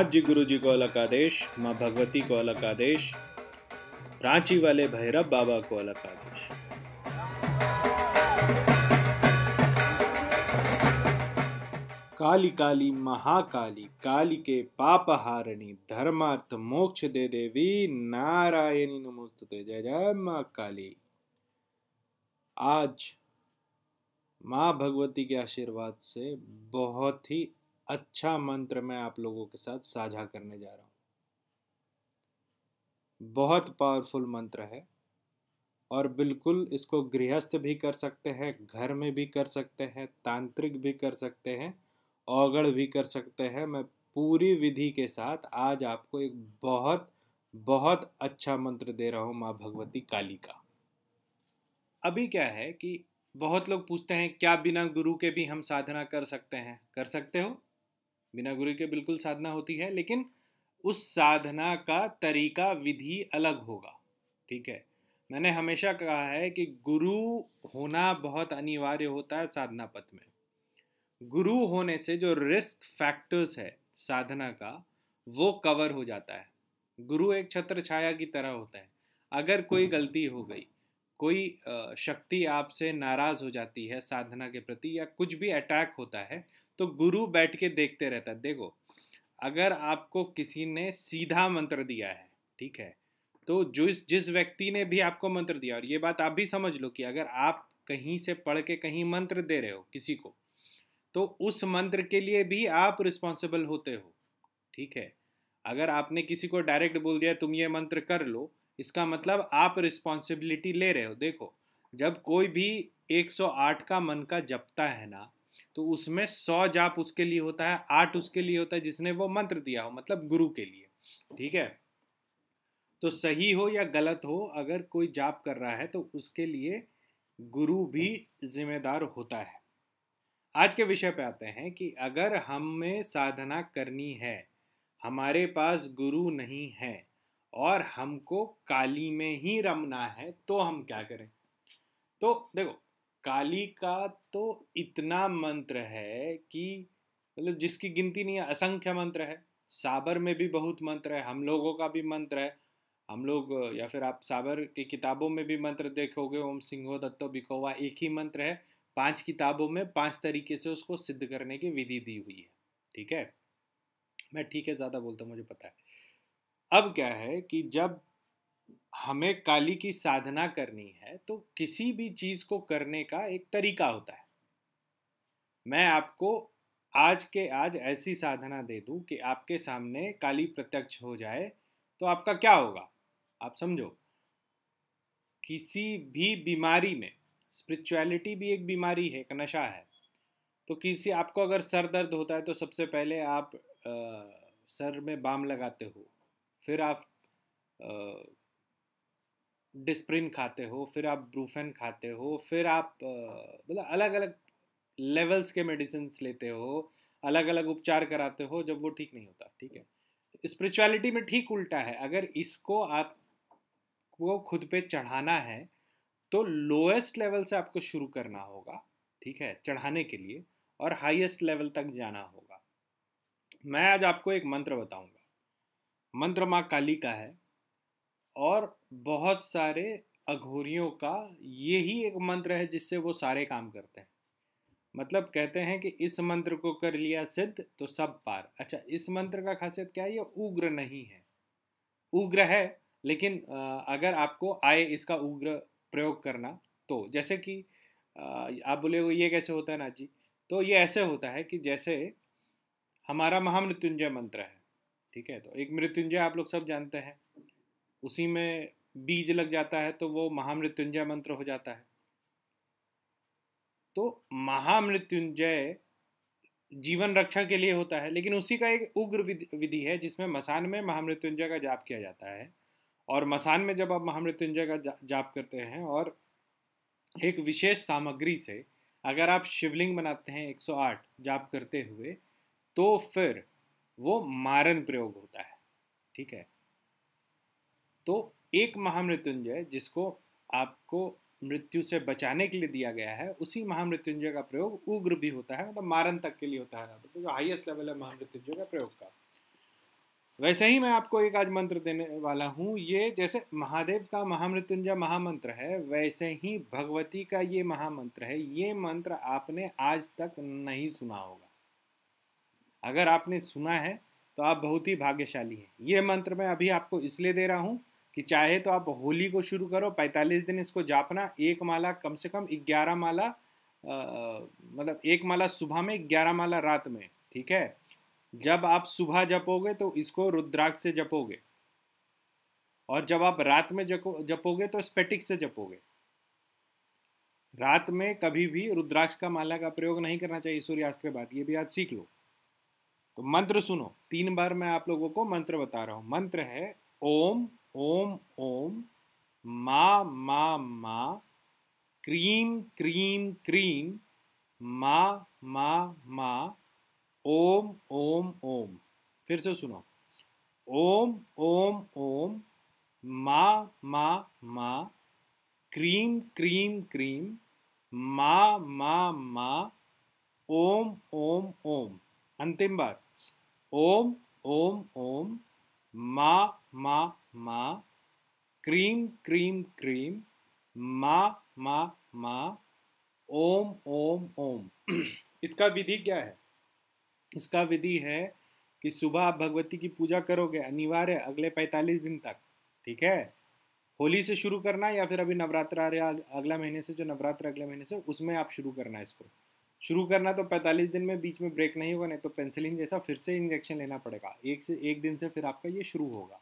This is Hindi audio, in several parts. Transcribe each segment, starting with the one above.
नाथ जी गुरु जी को अलग आदेश माँ भगवती को अलग आदेश रांची वाले भैरव बाबा को अलग आदेश काली काली महाकाली काली के पाप हारणी धर्मार्थ मोक्ष दे देवी नारायणी नमोस्तुते जय जय माँ काली आज माँ भगवती के आशीर्वाद से बहुत ही अच्छा मंत्र मैं आप लोगों के साथ साझा करने जा रहा हूँ बहुत पावरफुल मंत्र है और बिल्कुल इसको गृहस्थ भी कर सकते हैं घर में भी कर सकते हैं तांत्रिक भी कर सकते हैं औगढ़ भी कर सकते हैं मैं पूरी विधि के साथ आज आपको एक बहुत बहुत अच्छा मंत्र दे रहा हूँ माँ भगवती काली का अभी क्या है कि बहुत लोग पूछते हैं क्या बिना गुरु के भी हम साधना कर सकते हैं कर सकते हो बिना गुरु के बिल्कुल साधना होती है लेकिन उस साधना का तरीका विधि अलग होगा ठीक है मैंने हमेशा कहा है कि गुरु होना बहुत अनिवार्य होता है साधना पथ में गुरु होने से जो रिस्क फैक्टर्स है साधना का वो कवर हो जाता है गुरु एक छत्र छाया की तरह होता है अगर कोई हम्म। गलती हो गई कोई शक्ति आपसे नाराज हो जाती है साधना के प्रति या कुछ भी अटैक होता है तो गुरु बैठ के देखते रहता है देखो अगर आपको किसी ने सीधा मंत्र दिया है ठीक है तो जो जिस व्यक्ति ने भी आपको मंत्र दिया और ये बात आप भी समझ लो कि अगर आप कहीं से पढ़ के कहीं मंत्र दे रहे हो किसी को तो उस मंत्र के लिए भी आप रिस्पॉन्सिबल होते हो ठीक है अगर आपने किसी को डायरेक्ट बोल दिया तुम ये मंत्र कर लो इसका मतलब आप रिस्पॉन्सिबिलिटी ले रहे हो देखो जब कोई भी 108 का मन का जपता है ना तो उसमें सौ जाप उसके लिए होता है आठ उसके लिए होता है जिसने वो मंत्र दिया हो मतलब गुरु के लिए ठीक है तो सही हो या गलत हो अगर कोई जाप कर रहा है तो उसके लिए गुरु भी जिम्मेदार होता है आज के विषय पे आते हैं कि अगर हमें साधना करनी है हमारे पास गुरु नहीं है और हमको काली में ही रमना है तो हम क्या करें तो देखो काली का तो इतना मंत्र है कि मतलब जिसकी गिनती नहीं है असंख्य मंत्र है साबर में भी बहुत मंत्र है हम लोगों का भी मंत्र है हम लोग या फिर आप साबर की किताबों में भी मंत्र देखोगे ओम सिंहो दत्तो बिकोवा एक ही मंत्र है पांच किताबों में पांच तरीके से उसको सिद्ध करने की विधि दी हुई है ठीक है मैं ठीक है ज़्यादा बोलता हूँ मुझे पता है अब क्या है कि जब हमें काली की साधना करनी है तो किसी भी चीज को करने का एक तरीका होता है मैं आपको आज के आज ऐसी साधना दे दूं कि आपके सामने काली प्रत्यक्ष हो जाए तो आपका क्या होगा आप समझो किसी भी बीमारी में स्पिरिचुअलिटी भी एक बीमारी है एक नशा है तो किसी आपको अगर सर दर्द होता है तो सबसे पहले आप आ, सर में बाम लगाते हो फिर आप आ, डिस्प्रिन खाते हो फिर आप ब्रूफेन खाते हो फिर आप मतलब अलग अलग लेवल्स के मेडिसिन लेते हो अलग अलग उपचार कराते हो जब वो ठीक नहीं होता ठीक है स्पिरिचुअलिटी में ठीक उल्टा है अगर इसको आप को खुद पे चढ़ाना है तो लोएस्ट लेवल से आपको शुरू करना होगा ठीक है चढ़ाने के लिए और हाईएस्ट लेवल तक जाना होगा मैं आज आपको एक मंत्र बताऊंगा मंत्र माँ काली का है और बहुत सारे अघोरियों का ये ही एक मंत्र है जिससे वो सारे काम करते हैं मतलब कहते हैं कि इस मंत्र को कर लिया सिद्ध तो सब पार अच्छा इस मंत्र का खासियत क्या है ये उग्र नहीं है उग्र है लेकिन अगर आपको आए इसका उग्र प्रयोग करना तो जैसे कि आप बोले ये कैसे होता है ना जी तो ये ऐसे होता है कि जैसे हमारा महामृत्युंजय मंत्र है ठीक है तो एक मृत्युंजय आप लोग सब जानते हैं उसी में बीज लग जाता है तो वो महामृत्युंजय मंत्र हो जाता है तो महामृत्युंजय जीवन रक्षा के लिए होता है लेकिन उसी का एक उग्र विधि है जिसमें मसान में महामृत्युंजय का जाप किया जाता है और मसान में जब आप महामृत्युंजय का जा, जाप करते हैं और एक विशेष सामग्री से अगर आप शिवलिंग बनाते हैं 108 जाप करते हुए तो फिर वो मारन प्रयोग होता है ठीक है तो एक महामृत्युंजय जिसको आपको मृत्यु से बचाने के लिए दिया गया है उसी महामृत्युंजय का प्रयोग उग्र भी होता है मतलब मारन तक के लिए होता है तो जो हाईएस्ट लेवल है महामृत्युंजय का प्रयोग का वैसे ही मैं आपको एक आज मंत्र देने वाला हूँ ये जैसे महादेव का महामृत्युंजय महामंत्र है वैसे ही भगवती का ये महामंत्र है ये मंत्र आपने आज तक नहीं सुना होगा अगर आपने सुना है तो आप बहुत ही भाग्यशाली हैं ये मंत्र मैं अभी आपको इसलिए दे रहा हूँ कि चाहे तो आप होली को शुरू करो 45 दिन इसको जापना एक माला कम से कम 11 माला आ, मतलब एक माला सुबह में 11 माला रात में ठीक है जब आप सुबह जपोगे तो इसको रुद्राक्ष से जपोगे और जब आप रात में जपोगे तो स्पेटिक से जपोगे रात में कभी भी रुद्राक्ष का माला का प्रयोग नहीं करना चाहिए सूर्यास्त के बाद ये भी आज सीख लो तो मंत्र सुनो तीन बार मैं आप लोगों को मंत्र बता रहा हूं मंत्र है ओम ओम ओम मा मा मा क्रीम क्रीम क्रीम मा मा मा ओम ओम ओम फिर से सुनो ओम ओम ओम मा मा मा क्रीम क्रीम क्रीम मा मा मा ओम ओम ओम अंतिम बार ओम ओम ओम मा मा मा क्रीम क्रीम क्रीम मा मा मा ओम ओम ओम इसका विधि क्या है इसका विधि है कि सुबह आप भगवती की पूजा करोगे अनिवार्य अगले 45 दिन तक ठीक है होली से शुरू करना या फिर अभी नवरात्र आ रहा अगला महीने से जो नवरात्र अगले महीने से उसमें आप शुरू करना है इसको शुरू करना तो 45 दिन में बीच में ब्रेक नहीं होगा नहीं तो पेंसिलिन जैसा फिर से इंजेक्शन लेना पड़ेगा एक से एक दिन से फिर आपका ये शुरू होगा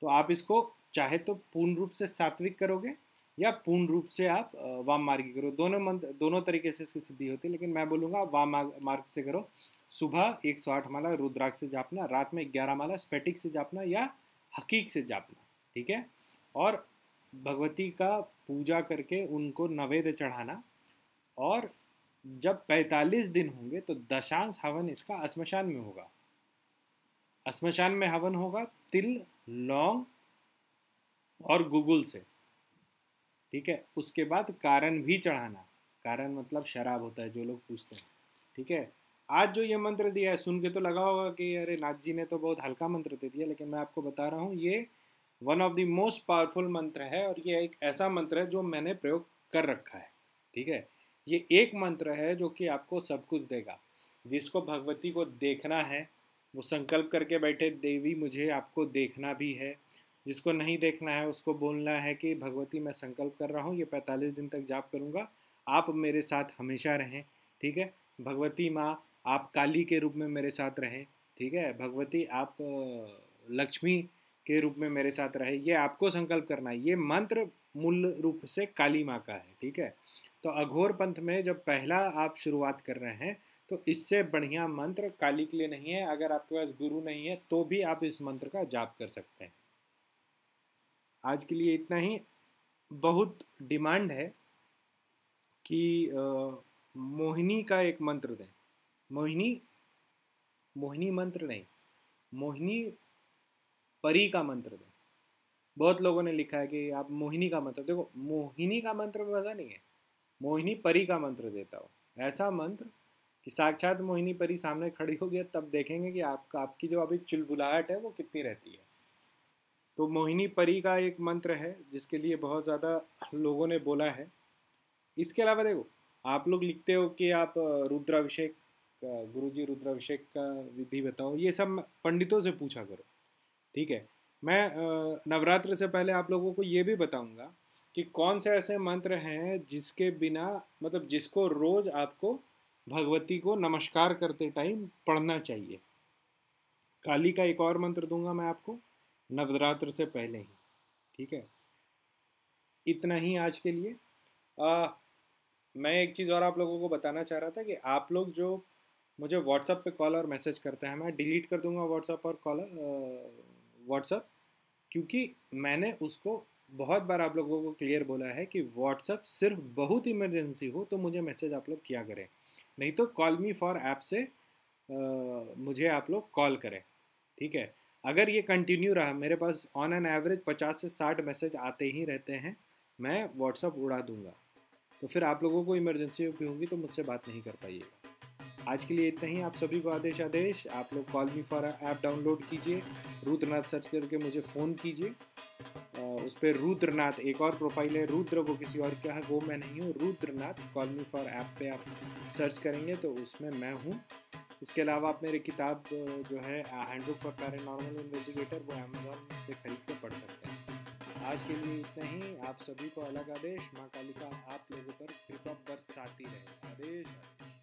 तो आप इसको चाहे तो पूर्ण रूप से सात्विक करोगे या पूर्ण रूप से आप वाम मार्ग करो दोनों मंत्र दोनों तरीके से इसकी सिद्धि होती है लेकिन मैं बोलूँगा वाम मार्ग से करो सुबह आठ माला रुद्राक्ष से जापना रात में ग्यारह माला स्पेटिक से जापना या हकीक से जापना ठीक है और भगवती का पूजा करके उनको नवेद चढ़ाना और जब 45 दिन होंगे तो दशांश हवन इसका अश्मशान में होगा अश्मशान में हवन होगा तिल लौंग और गुगुल से ठीक है उसके बाद कारण भी चढ़ाना कारण मतलब शराब होता है जो लोग पूछते हैं ठीक है आज जो ये मंत्र दिया है सुन के तो लगा होगा कि अरे नाथ जी ने तो बहुत हल्का मंत्र दे दिया लेकिन मैं आपको बता रहा हूँ ये one of the most powerful मंत्र है और ये एक ऐसा मंत्र है जो मैंने प्रयोग कर रखा है ठीक है ये एक मंत्र है जो कि आपको सब कुछ देगा जिसको भगवती को देखना है वो संकल्प करके बैठे देवी मुझे आपको देखना भी है जिसको नहीं देखना है उसको बोलना है कि भगवती मैं संकल्प कर रहा हूँ ये पैंतालीस दिन तक जाप करूँगा आप मेरे साथ हमेशा रहें ठीक है भगवती माँ आप काली के रूप में मेरे साथ रहें ठीक है भगवती आप लक्ष्मी के रूप में मेरे साथ रहे ये आपको संकल्प करना है ये मंत्र मूल रूप से काली माँ का है ठीक है तो अघोर पंथ में जब पहला आप शुरुआत कर रहे हैं तो इससे बढ़िया मंत्र काली के लिए नहीं है अगर आपके पास गुरु नहीं है तो भी आप इस मंत्र का जाप कर सकते हैं आज के लिए इतना ही बहुत डिमांड है कि आ, मोहिनी का एक मंत्र दें मोहिनी मोहिनी मंत्र नहीं मोहिनी परी का मंत्र दें बहुत लोगों ने लिखा है कि आप मोहिनी का मंत्र देखो मोहिनी का मंत्र में मज़ा नहीं है मोहिनी परी का मंत्र देता हो ऐसा मंत्र कि साक्षात मोहिनी परी सामने खड़ी होगी तब देखेंगे कि आपका आपकी जो अभी चुलबुलाहट है वो कितनी रहती है तो मोहिनी परी का एक मंत्र है जिसके लिए बहुत ज़्यादा लोगों ने बोला है इसके अलावा देखो आप लोग लिखते हो कि आप रुद्राभिषेक गुरु जी रुद्राभिषेक का विधि बताओ ये सब पंडितों से पूछा करो ठीक है मैं नवरात्र से पहले आप लोगों को ये भी बताऊंगा कि कौन से ऐसे मंत्र हैं जिसके बिना मतलब जिसको रोज़ आपको भगवती को नमस्कार करते टाइम पढ़ना चाहिए काली का एक और मंत्र दूंगा मैं आपको नवरात्र से पहले ही ठीक है इतना ही आज के लिए आ, मैं एक चीज़ और आप लोगों को बताना चाह रहा था कि आप लोग जो मुझे व्हाट्सअप पे कॉल और मैसेज करते हैं मैं डिलीट कर दूंगा व्हाट्सअप और कॉल व्हाट्सअप क्योंकि मैंने उसको बहुत बार आप लोगों को क्लियर बोला है कि व्हाट्सअप सिर्फ बहुत इमरजेंसी हो तो मुझे मैसेज आप लोग किया करें नहीं तो कॉल मी फॉर ऐप से आ, मुझे आप लोग कॉल करें ठीक है अगर ये कंटिन्यू रहा मेरे पास ऑन एन एवरेज 50 से 60 मैसेज आते ही रहते हैं मैं व्हाट्सअप उड़ा दूंगा तो फिर आप लोगों को इमरजेंसी भी होगी तो मुझसे बात नहीं कर पाइएगा आज के लिए इतना ही आप सभी को आदेश आदेश आप लोग call me for app download कीजिए रूतनाथ सर्च करके मुझे फ़ोन कीजिए उस पर रुद्रनाथ एक और प्रोफाइल है रुद्र वो किसी और का है वो मैं नहीं हूँ रुद्रनाथ कॉलमी फॉर ऐप पे आप सर्च करेंगे तो उसमें मैं हूँ इसके अलावा आप मेरी किताब जो है हैंडबुक फॉर नॉर्मल इन्वेस्टिगेटर वो अमेजोन पे खरीद के पढ़ सकते हैं आज के लिए इतना ही आप सभी को अलग आदेश माँ कालिका आप लोगों पर कृपा बरसाती रहे आदेश, आदेश।